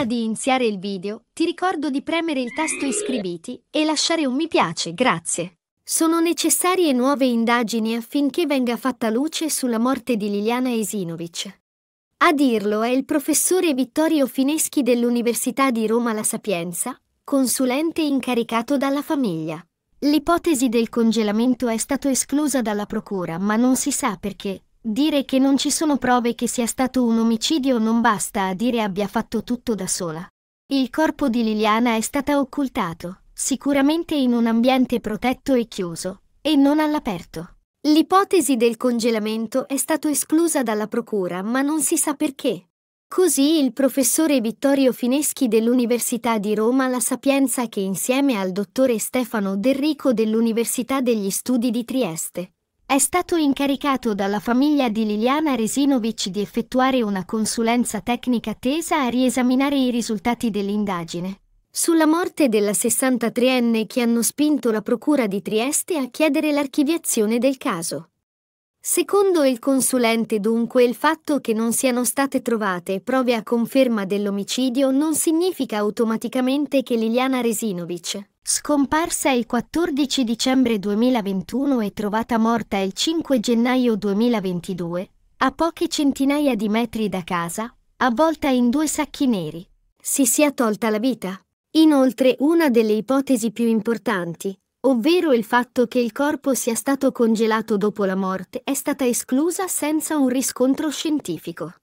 Prima di iniziare il video, ti ricordo di premere il tasto iscriviti e lasciare un mi piace, grazie. Sono necessarie nuove indagini affinché venga fatta luce sulla morte di Liliana Esinovic. A dirlo è il professore Vittorio Fineschi dell'Università di Roma La Sapienza, consulente incaricato dalla famiglia. L'ipotesi del congelamento è stata esclusa dalla procura, ma non si sa perché, Dire che non ci sono prove che sia stato un omicidio non basta a dire abbia fatto tutto da sola. Il corpo di Liliana è stato occultato, sicuramente in un ambiente protetto e chiuso, e non all'aperto. L'ipotesi del congelamento è stata esclusa dalla Procura, ma non si sa perché. Così il professore Vittorio Fineschi dell'Università di Roma La Sapienza che insieme al dottore Stefano Derrico dell'Università degli Studi di Trieste è stato incaricato dalla famiglia di Liliana Resinovic di effettuare una consulenza tecnica tesa a riesaminare i risultati dell'indagine sulla morte della 63enne che hanno spinto la Procura di Trieste a chiedere l'archiviazione del caso. Secondo il consulente dunque il fatto che non siano state trovate prove a conferma dell'omicidio non significa automaticamente che Liliana Resinovic, Scomparsa il 14 dicembre 2021 e trovata morta il 5 gennaio 2022, a poche centinaia di metri da casa, avvolta in due sacchi neri. Si sia tolta la vita. Inoltre una delle ipotesi più importanti, ovvero il fatto che il corpo sia stato congelato dopo la morte, è stata esclusa senza un riscontro scientifico.